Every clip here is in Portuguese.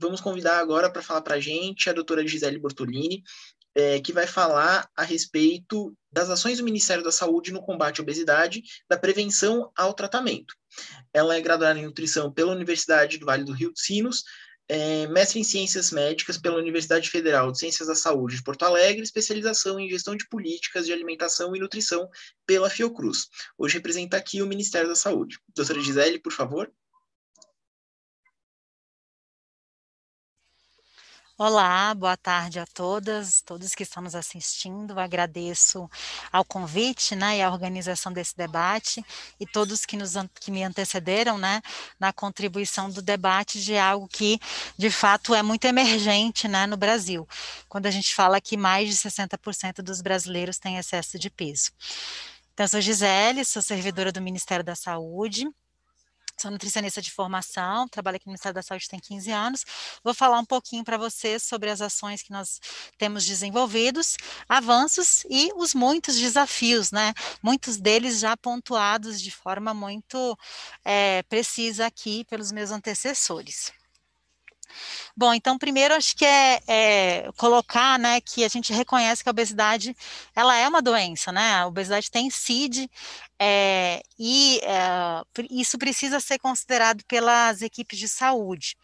vamos convidar agora para falar para a gente a doutora Gisele Bortolini, é, que vai falar a respeito das ações do Ministério da Saúde no combate à obesidade, da prevenção ao tratamento. Ela é graduada em nutrição pela Universidade do Vale do Rio dos Sinos, é, mestre em Ciências Médicas pela Universidade Federal de Ciências da Saúde de Porto Alegre, especialização em gestão de políticas de alimentação e nutrição pela Fiocruz. Hoje representa aqui o Ministério da Saúde. Doutora Gisele, por favor. Olá, boa tarde a todas, todos que estão nos assistindo. Agradeço ao convite né, e à organização desse debate e todos que, nos, que me antecederam né, na contribuição do debate de algo que, de fato, é muito emergente né, no Brasil, quando a gente fala que mais de 60% dos brasileiros têm excesso de peso. Então, eu sou Gisele, sou servidora do Ministério da Saúde, Sou nutricionista de formação, trabalho aqui no Ministério da Saúde tem 15 anos. Vou falar um pouquinho para vocês sobre as ações que nós temos desenvolvidos, avanços e os muitos desafios, né? Muitos deles já pontuados de forma muito é, precisa aqui pelos meus antecessores. Bom, então primeiro acho que é, é, colocar, né, que a gente reconhece que a obesidade, ela é uma doença, né, a obesidade tem CID, é, e é, isso precisa ser considerado pelas equipes de saúde.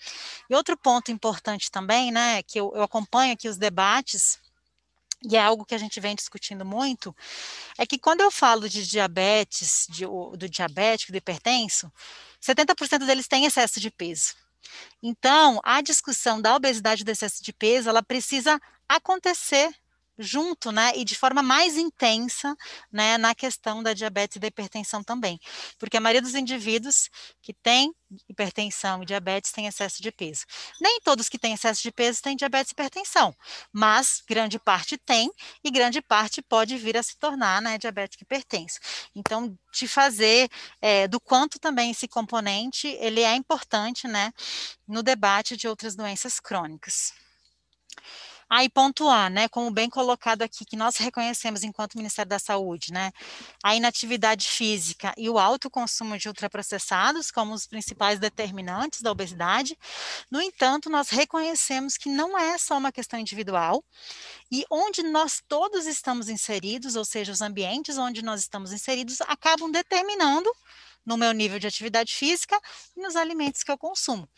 E outro ponto importante também, né, que eu, eu acompanho aqui os debates, e é algo que a gente vem discutindo muito, é que quando eu falo de diabetes, de, do diabético, do hipertenso, 70% deles têm excesso de peso. Então, a discussão da obesidade e do excesso de peso, ela precisa acontecer junto, né, e de forma mais intensa, né, na questão da diabetes e da hipertensão também, porque a maioria dos indivíduos que tem hipertensão e diabetes tem excesso de peso. Nem todos que têm excesso de peso têm diabetes e hipertensão, mas grande parte tem e grande parte pode vir a se tornar, né, e hipertensão. Então, de fazer é, do quanto também esse componente ele é importante, né, no debate de outras doenças crônicas aí ah, pontuar, né, como bem colocado aqui, que nós reconhecemos enquanto Ministério da Saúde, né, a inatividade física e o alto consumo de ultraprocessados como os principais determinantes da obesidade. No entanto, nós reconhecemos que não é só uma questão individual e onde nós todos estamos inseridos, ou seja, os ambientes onde nós estamos inseridos, acabam determinando no meu nível de atividade física e nos alimentos que eu consumo.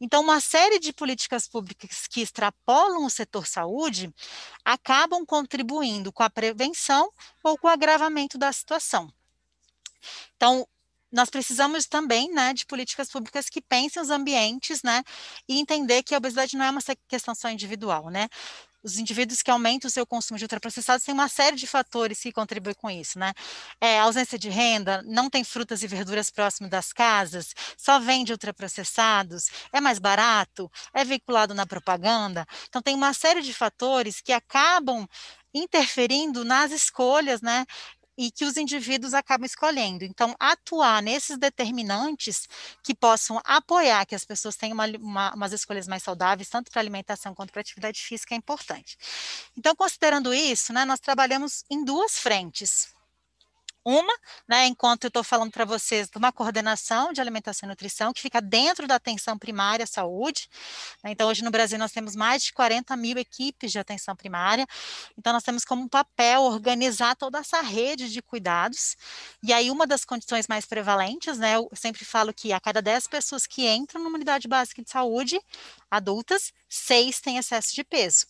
Então, uma série de políticas públicas que extrapolam o setor saúde acabam contribuindo com a prevenção ou com o agravamento da situação. Então, nós precisamos também né, de políticas públicas que pensem os ambientes né, e entender que a obesidade não é uma questão só individual. Né? os indivíduos que aumentam o seu consumo de ultraprocessados têm uma série de fatores que contribuem com isso, né? É, ausência de renda, não tem frutas e verduras próximo das casas, só vende ultraprocessados, é mais barato, é veiculado na propaganda. Então, tem uma série de fatores que acabam interferindo nas escolhas, né, e que os indivíduos acabam escolhendo. Então, atuar nesses determinantes que possam apoiar que as pessoas tenham uma, uma, umas escolhas mais saudáveis, tanto para alimentação quanto para atividade física, é importante. Então, considerando isso, né, nós trabalhamos em duas frentes uma, né, enquanto eu estou falando para vocês de uma coordenação de alimentação e nutrição que fica dentro da atenção primária à saúde. Né, então, hoje no Brasil nós temos mais de 40 mil equipes de atenção primária. Então, nós temos como papel organizar toda essa rede de cuidados. E aí, uma das condições mais prevalentes, né, eu sempre falo que a cada 10 pessoas que entram numa unidade básica de saúde, adultas, seis têm excesso de peso.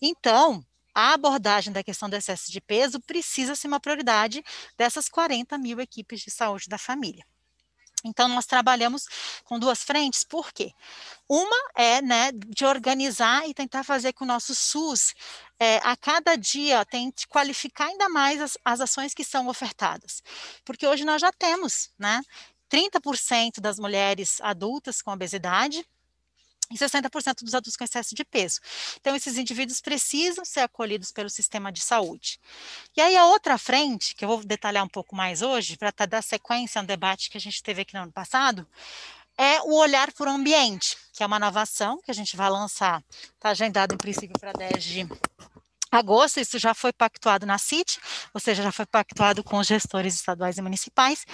Então, a abordagem da questão do excesso de peso precisa ser uma prioridade dessas 40 mil equipes de saúde da família. Então, nós trabalhamos com duas frentes, por quê? Uma é né, de organizar e tentar fazer que o nosso SUS, é, a cada dia, tente qualificar ainda mais as, as ações que são ofertadas. Porque hoje nós já temos né, 30% das mulheres adultas com obesidade, e 60% dos adultos com excesso de peso. Então, esses indivíduos precisam ser acolhidos pelo sistema de saúde. E aí, a outra frente, que eu vou detalhar um pouco mais hoje, para tá, dar sequência a um debate que a gente teve aqui no ano passado, é o olhar para o ambiente, que é uma inovação que a gente vai lançar, está agendado em princípio para 10 de agosto, isso já foi pactuado na CIT, ou seja, já foi pactuado com os gestores estaduais e municipais,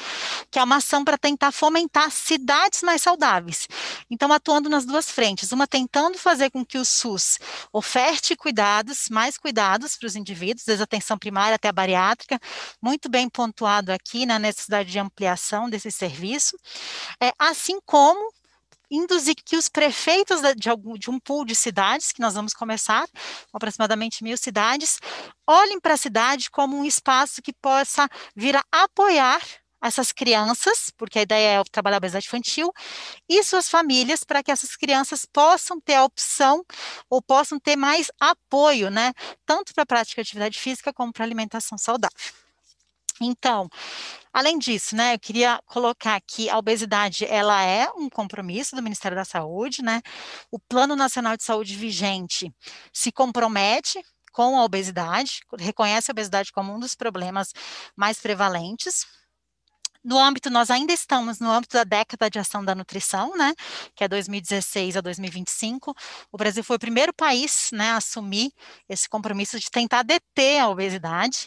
que é uma ação para tentar fomentar cidades mais saudáveis. Então, atuando nas duas frentes, uma tentando fazer com que o SUS oferte cuidados, mais cuidados para os indivíduos, desde a atenção primária até a bariátrica, muito bem pontuado aqui na necessidade de ampliação desse serviço, é, assim como induzir que os prefeitos de, algum, de um pool de cidades, que nós vamos começar, aproximadamente mil cidades, olhem para a cidade como um espaço que possa vir a apoiar essas crianças, porque a ideia é trabalhar a obesidade infantil, e suas famílias, para que essas crianças possam ter a opção ou possam ter mais apoio, né? Tanto para a prática de atividade física como para alimentação saudável. Então, Além disso, né, eu queria colocar que a obesidade ela é um compromisso do Ministério da Saúde, né? O Plano Nacional de Saúde vigente se compromete com a obesidade, reconhece a obesidade como um dos problemas mais prevalentes no âmbito, nós ainda estamos no âmbito da década de ação da nutrição, né, que é 2016 a 2025, o Brasil foi o primeiro país, né, a assumir esse compromisso de tentar deter a obesidade,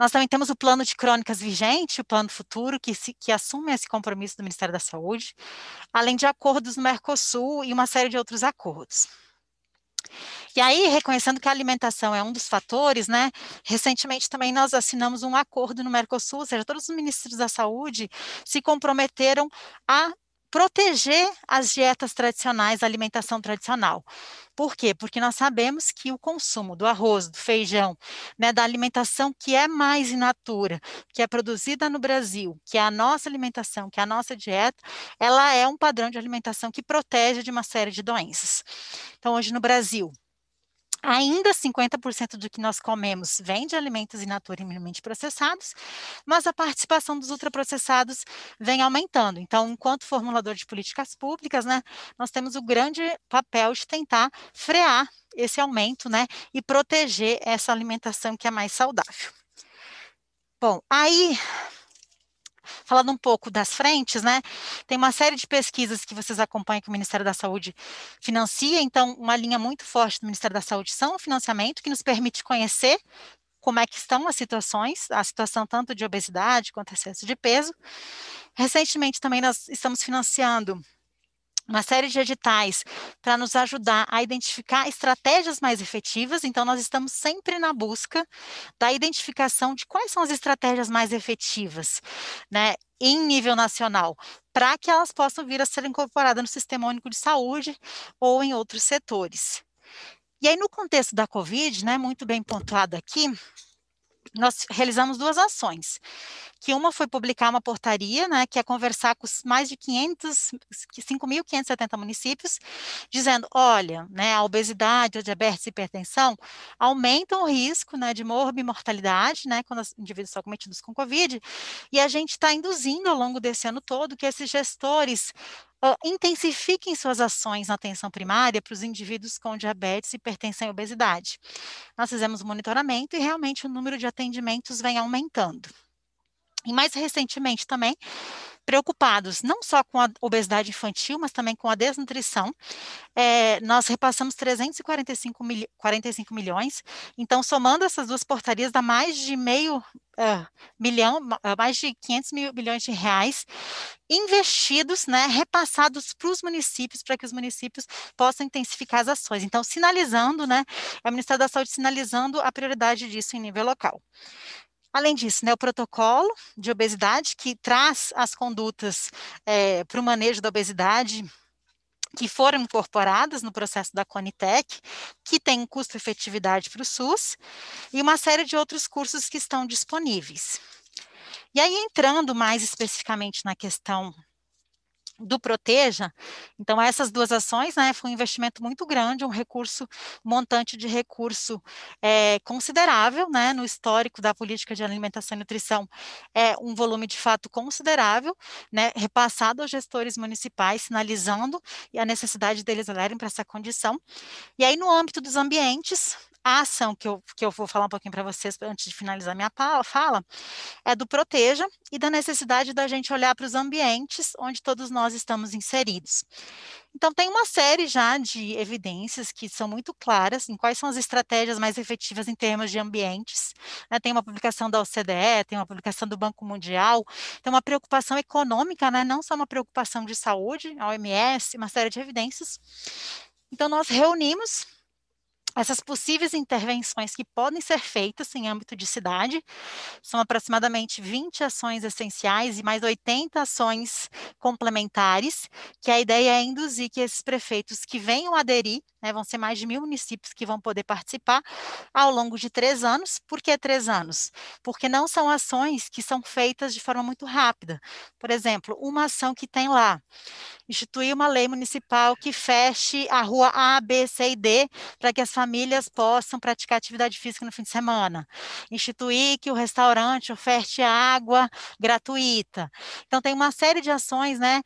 nós também temos o plano de crônicas vigente, o plano futuro, que, se, que assume esse compromisso do Ministério da Saúde, além de acordos no Mercosul e uma série de outros acordos. E aí, reconhecendo que a alimentação é um dos fatores, né? Recentemente também nós assinamos um acordo no Mercosul, ou seja, todos os ministros da saúde se comprometeram a proteger as dietas tradicionais, a alimentação tradicional. Por quê? Porque nós sabemos que o consumo do arroz, do feijão, né, da alimentação que é mais in natura, que é produzida no Brasil, que é a nossa alimentação, que é a nossa dieta, ela é um padrão de alimentação que protege de uma série de doenças. Então, hoje no Brasil, Ainda 50% do que nós comemos vem de alimentos in natura e minimamente processados, mas a participação dos ultraprocessados vem aumentando. Então, enquanto formulador de políticas públicas, né, nós temos o grande papel de tentar frear esse aumento né, e proteger essa alimentação que é mais saudável. Bom, aí falando um pouco das frentes, né? Tem uma série de pesquisas que vocês acompanham que o Ministério da Saúde financia, então uma linha muito forte do Ministério da Saúde são o financiamento, que nos permite conhecer como é que estão as situações, a situação tanto de obesidade quanto excesso de peso. Recentemente também nós estamos financiando uma série de editais para nos ajudar a identificar estratégias mais efetivas. Então, nós estamos sempre na busca da identificação de quais são as estratégias mais efetivas, né, em nível nacional, para que elas possam vir a ser incorporadas no Sistema Único de Saúde ou em outros setores. E aí, no contexto da Covid, né, muito bem pontuado aqui, nós realizamos duas ações, que uma foi publicar uma portaria, né, que é conversar com mais de 500, 5.570 municípios, dizendo, olha, né, a obesidade, a diabetes e hipertensão aumentam o risco, né, de morbimortalidade, e mortalidade, né, quando os indivíduos são cometidos com Covid, e a gente está induzindo ao longo desse ano todo que esses gestores uh, intensifiquem suas ações na atenção primária para os indivíduos com diabetes, hipertensão e obesidade. Nós fizemos monitoramento e realmente o número de atendimentos vem aumentando. E mais recentemente também, preocupados não só com a obesidade infantil, mas também com a desnutrição. É, nós repassamos 345 mil, 45 milhões, então somando essas duas portarias dá mais de meio uh, milhão, uh, mais de 500 mil, milhões de reais investidos, né, repassados para os municípios, para que os municípios possam intensificar as ações. Então, sinalizando, né, é o Ministério da Saúde sinalizando a prioridade disso em nível local. Além disso, né, o protocolo de obesidade, que traz as condutas é, para o manejo da obesidade que foram incorporadas no processo da Conitec, que tem custo-efetividade para o SUS, e uma série de outros cursos que estão disponíveis. E aí, entrando mais especificamente na questão do Proteja. Então, essas duas ações, né, foi um investimento muito grande, um recurso, um montante de recurso é, considerável, né, no histórico da política de alimentação e nutrição, é um volume de fato considerável, né, repassado aos gestores municipais, sinalizando a necessidade deles olharem para essa condição. E aí, no âmbito dos ambientes, a ação que eu, que eu vou falar um pouquinho para vocês antes de finalizar minha fala é do proteja e da necessidade da gente olhar para os ambientes onde todos nós estamos inseridos. Então, tem uma série já de evidências que são muito claras em quais são as estratégias mais efetivas em termos de ambientes. Né? Tem uma publicação da OCDE, tem uma publicação do Banco Mundial, tem uma preocupação econômica, né? não só uma preocupação de saúde, a OMS, uma série de evidências. Então, nós reunimos essas possíveis intervenções que podem ser feitas em âmbito de cidade são aproximadamente 20 ações essenciais e mais 80 ações complementares, que a ideia é induzir que esses prefeitos que venham aderir, né, vão ser mais de mil municípios que vão poder participar ao longo de três anos. Por que três anos? Porque não são ações que são feitas de forma muito rápida. Por exemplo, uma ação que tem lá, instituir uma lei municipal que feche a rua A, B, C e D para que as famílias possam praticar atividade física no fim de semana. Instituir que o restaurante oferte água gratuita. Então, tem uma série de ações, né?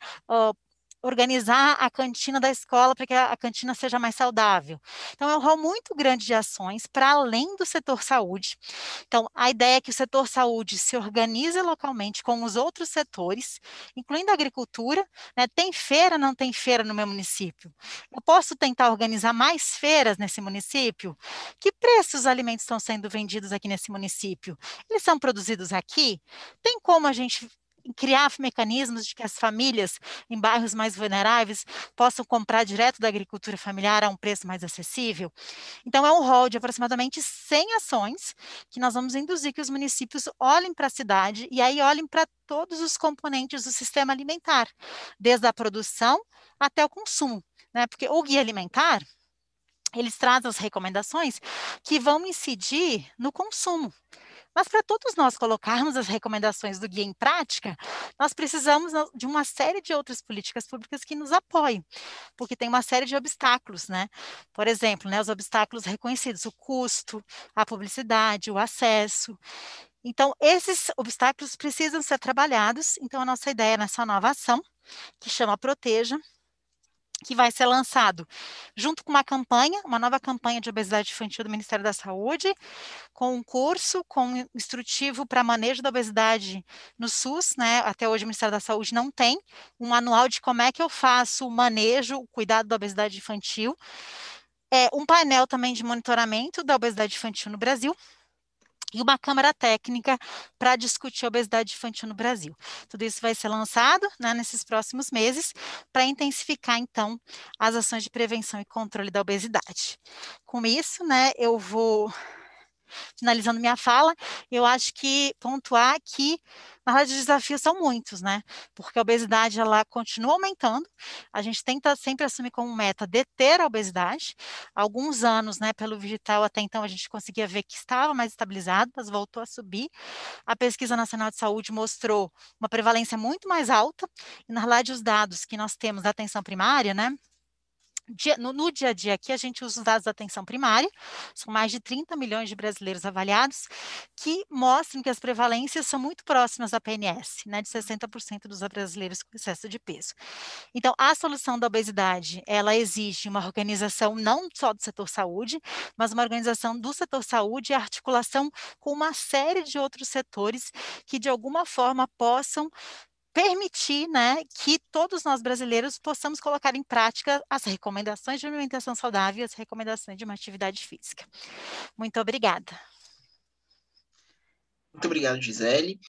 organizar a cantina da escola para que a, a cantina seja mais saudável. Então, é um rol muito grande de ações para além do setor saúde. Então, a ideia é que o setor saúde se organize localmente com os outros setores, incluindo a agricultura. Né? Tem feira, não tem feira no meu município? Eu posso tentar organizar mais feiras nesse município? Que preços os alimentos estão sendo vendidos aqui nesse município? Eles são produzidos aqui? Tem como a gente criar mecanismos de que as famílias em bairros mais vulneráveis possam comprar direto da agricultura familiar a um preço mais acessível. Então, é um rol de aproximadamente 100 ações que nós vamos induzir que os municípios olhem para a cidade e aí olhem para todos os componentes do sistema alimentar, desde a produção até o consumo. Né? Porque o guia alimentar, eles trazem as recomendações que vão incidir no consumo. Mas para todos nós colocarmos as recomendações do guia em prática, nós precisamos de uma série de outras políticas públicas que nos apoiem, porque tem uma série de obstáculos, né? Por exemplo, né, os obstáculos reconhecidos, o custo, a publicidade, o acesso. Então, esses obstáculos precisam ser trabalhados. Então, a nossa ideia nessa nova ação, que chama Proteja, que vai ser lançado junto com uma campanha, uma nova campanha de obesidade infantil do Ministério da Saúde, com um curso, com um instrutivo para manejo da obesidade no SUS, né? Até hoje o Ministério da Saúde não tem um manual de como é que eu faço o manejo, o cuidado da obesidade infantil. É, um painel também de monitoramento da obesidade infantil no Brasil, e uma Câmara Técnica para discutir a obesidade infantil no Brasil. Tudo isso vai ser lançado né, nesses próximos meses para intensificar, então, as ações de prevenção e controle da obesidade. Com isso, né, eu vou finalizando minha fala, eu acho que pontuar que, na verdade, os desafios são muitos, né? Porque a obesidade, ela continua aumentando, a gente tenta sempre assumir como meta deter a obesidade. alguns anos, né, pelo digital até então, a gente conseguia ver que estava mais estabilizado, mas voltou a subir. A Pesquisa Nacional de Saúde mostrou uma prevalência muito mais alta, e, na verdade, os dados que nós temos da atenção primária, né, Dia, no, no, dia a dia aqui, a gente usa os dados da atenção primária, são mais de 30 milhões de brasileiros avaliados, que mostram que as prevalências são muito próximas à PNS, né, de 60% dos brasileiros com excesso de peso. Então, a solução da obesidade, ela exige uma organização não só do setor saúde, mas uma organização do setor saúde e articulação com uma série de outros setores que, de alguma forma, possam permitir né, que todos nós brasileiros possamos colocar em prática as recomendações de alimentação saudável e as recomendações de uma atividade física. Muito obrigada. Muito obrigado, Gisele.